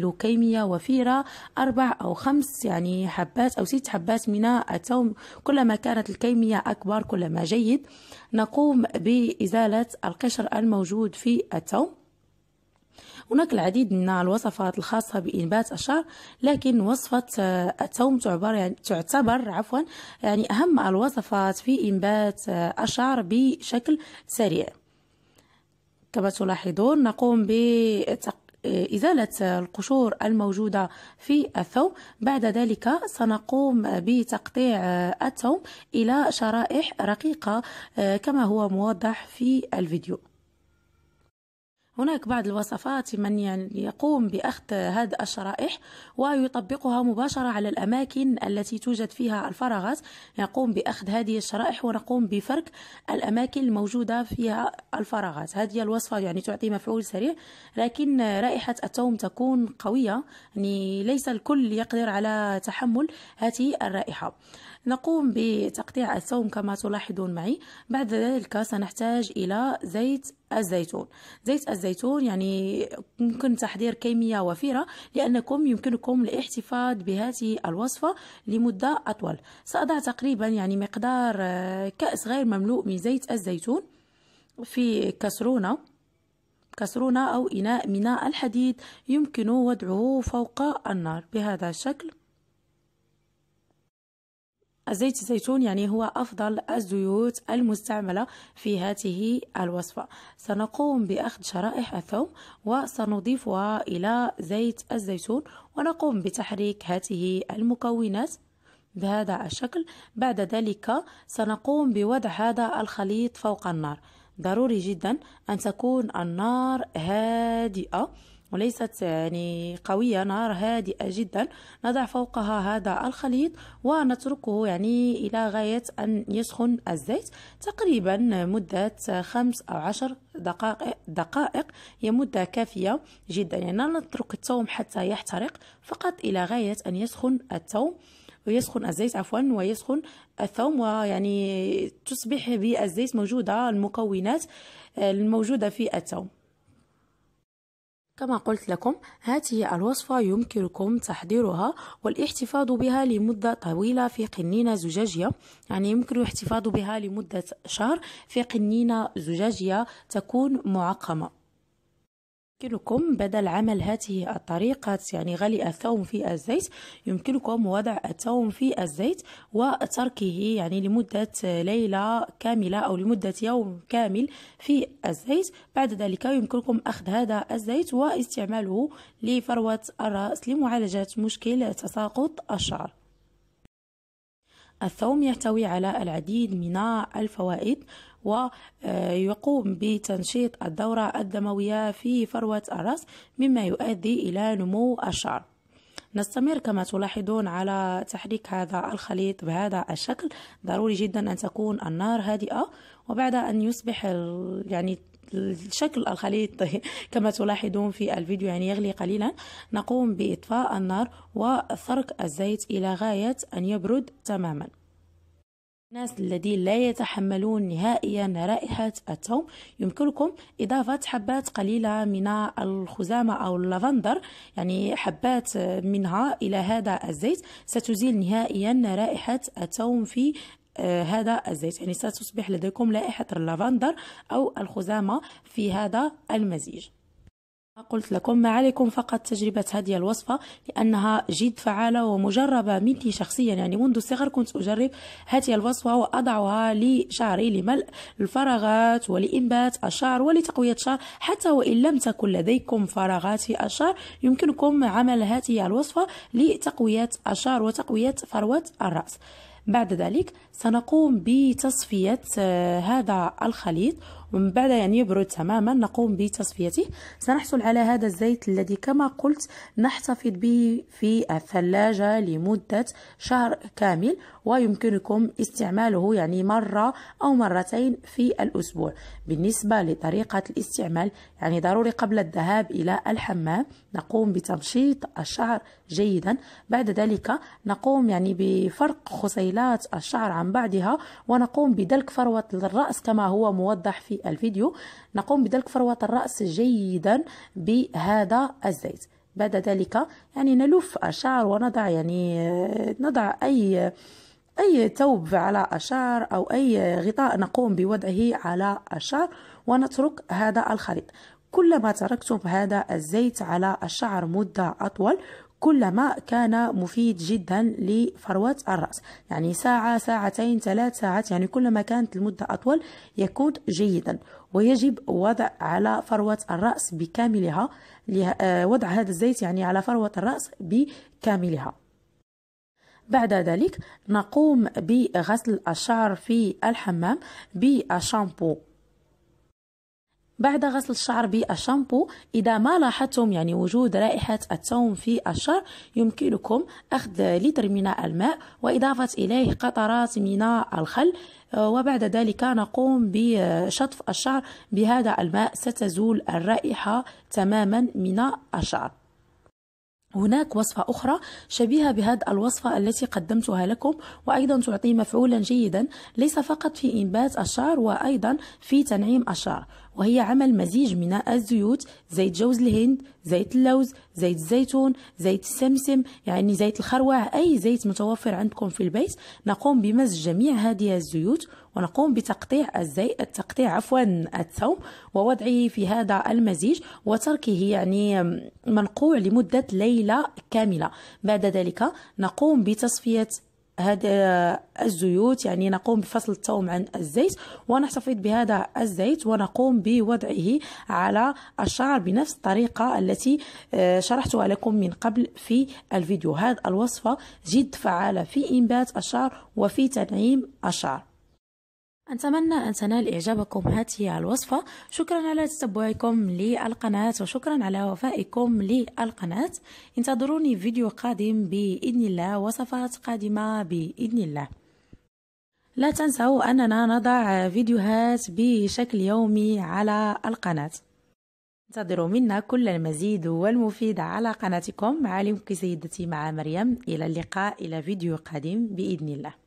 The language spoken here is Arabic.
نستعمل كمية وفيرة أربع أو خمس يعني حبات أو ست حبات من التوم كلما كانت الكمية أكبر كلما جيد نقوم بإزالة القشر الموجود في التوم هناك العديد من الوصفات الخاصة بإنبات الشعر لكن وصفة آه، التوم تعبر يعني تعتبر عفوا يعني أهم الوصفات في إنبات آه، الشعر بشكل سريع كما تلاحظون نقوم بتق إزالة القشور الموجودة في الثوم بعد ذلك سنقوم بتقطيع الثوم إلى شرائح رقيقة آه، كما هو موضح في الفيديو هناك بعض الوصفات من يعني يقوم بأخذ هذه الشرائح ويطبقها مباشرة على الأماكن التي توجد فيها الفراغات يقوم بأخذ هذه الشرائح ونقوم بفرك الأماكن الموجودة فيها الفراغات هذه الوصفة يعني تعطي مفعول سريع لكن رائحة التوم تكون قوية يعني ليس الكل يقدر على تحمل هذه الرائحة نقوم بتقطيع الثوم كما تلاحظون معي بعد ذلك سنحتاج إلى زيت الزيتون زيت الزيتون يعني يمكن تحضير كمية وفيرة لأنكم يمكنكم الاحتفاظ بهذه الوصفة لمدة أطول سأضع تقريبا يعني مقدار كأس غير مملوء من زيت الزيتون في كسرونة كسرونة أو إناء من الحديد يمكن وضعه فوق النار بهذا الشكل زيت الزيتون يعني هو أفضل الزيوت المستعملة في هذه الوصفة سنقوم بأخذ شرائح الثوم وسنضيفها إلى زيت الزيتون ونقوم بتحريك هذه المكونات بهذا الشكل بعد ذلك سنقوم بوضع هذا الخليط فوق النار ضروري جدا أن تكون النار هادئة وليست يعني قوية نار هادئة جدا نضع فوقها هذا الخليط ونتركه يعني إلى غاية أن يسخن الزيت تقريبا مدة خمس أو عشر دقائق, دقائق هي مدة كافية جدا يعني لا نترك التوم حتى يحترق فقط إلى غاية أن يسخن التوم ويسخن الزيت عفوا ويسخن الثوم ويعني تصبح بالزيت موجودة المكونات الموجودة في الثوم كما قلت لكم هذه الوصفة يمكنكم تحضيرها والاحتفاظ بها لمدة طويلة في قنينة زجاجية يعني يمكن الاحتفاظ بها لمدة شهر في قنينة زجاجية تكون معقمة يمكنكم بدل عمل هذه الطريقة يعني غلي الثوم في الزيت يمكنكم وضع الثوم في الزيت وتركه يعني لمدة ليلة كاملة أو لمدة يوم كامل في الزيت بعد ذلك يمكنكم أخذ هذا الزيت واستعماله لفروة الرأس لمعالجة مشكل تساقط الشعر الثوم يحتوي على العديد من الفوائد ويقوم بتنشيط الدورة الدموية في فروة الرأس مما يؤدي إلى نمو الشعر نستمر كما تلاحظون على تحريك هذا الخليط بهذا الشكل ضروري جدا أن تكون النار هادئة وبعد أن يصبح يعني الشكل الخليط كما تلاحظون في الفيديو يعني يغلي قليلا نقوم بإطفاء النار وثرك الزيت إلى غاية أن يبرد تماما الناس الذين لا يتحملون نهائيا رائحة الثوم يمكنكم إضافة حبات قليلة من الخزامة أو اللافندر يعني حبات منها إلى هذا الزيت ستزيل نهائيا رائحة الثوم في آه، هذا الزيت يعني ستصبح لديكم لائحة اللافندر أو الخزامة في هذا المزيج قلت لكم ما عليكم فقط تجربة هذه الوصفة لأنها جد فعالة ومجربة مني شخصيا يعني منذ الصغر كنت أجرب هذه الوصفة وأضعها لشعري لملء الفراغات ولإنبات الشعر ولتقوية الشعر حتى وإن لم تكن لديكم فراغات في الشعر يمكنكم عمل هذه الوصفة لتقوية الشعر وتقوية فروة الرأس بعد ذلك سنقوم بتصفية آه، هذا الخليط ومن بعد يعني يبرد تماما نقوم بتصفيته سنحصل على هذا الزيت الذي كما قلت نحتفظ به في الثلاجة لمدة شهر كامل ويمكنكم استعماله يعني مرة أو مرتين في الأسبوع بالنسبة لطريقة الاستعمال يعني ضروري قبل الذهاب إلى الحمام نقوم بتمشيط الشعر جيدا بعد ذلك نقوم يعني بفرق خصيلات الشعر عن بعضها ونقوم بدلك فروة الرأس كما هو موضح في الفيديو نقوم بدلك فروة الرأس جيدا بهذا الزيت بعد ذلك يعني نلف الشعر ونضع يعني آه، نضع أي أي توب على الشعر أو أي غطاء نقوم بوضعه على الشعر ونترك هذا الخليط كلما تركتم هذا الزيت على الشعر مدة أطول كل كان مفيد جدا لفروة الرأس يعني ساعة ساعتين ثلاث ساعات يعني كلما كانت المدة أطول يكون جيدا ويجب وضع على فروة الرأس بكاملها آه، وضع هذا الزيت يعني على فروة الرأس بكاملها بعد ذلك نقوم بغسل الشعر في الحمام بالشامبو بعد غسل الشعر بالشامبو إذا ما لاحظتم يعني وجود رائحة التوم في الشعر يمكنكم أخذ لتر من الماء وإضافة إليه قطرات من الخل آه، وبعد ذلك نقوم بشطف الشعر بهذا الماء ستزول الرائحة تماما من الشعر هناك وصفة أخرى شبيهة بهذه الوصفة التي قدمتها لكم وأيضا تعطي مفعولا جيدا ليس فقط في إنبات الشعر وأيضا في تنعيم الشعر وهي عمل مزيج من الزيوت زيت جوز الهند زيت اللوز زيت الزيتون زيت السمسم يعني زيت الخروع أي زيت متوفر عندكم في البيت نقوم بمزج جميع هذه الزيوت ونقوم بتقطيع الزيت التقطيع عفوا الثوم ووضعه في هذا المزيج وتركه يعني منقوع لمدة ليلة كاملة بعد ذلك نقوم بتصفية هذا الزيوت يعني نقوم بفصل الثوم عن الزيت ونحتفظ بهذا الزيت ونقوم بوضعه على الشعر بنفس الطريقة التي آه، شرحتها لكم من قبل في الفيديو هذه الوصفة جد فعالة في إنبات الشعر وفي تنعيم الشعر أتمنى أن تنال إعجابكم هذه الوصفة شكرا على تتبعكم للقناة وشكرا على وفائكم للقناة انتظروني فيديو قادم بإذن الله وصفات قادمة بإذن الله لا تنسوا أننا نضع فيديوهات بشكل يومي على القناة انتظروا منا كل المزيد والمفيد على قناتكم عالمك سيدتي مع مريم إلى اللقاء إلى فيديو قادم بإذن الله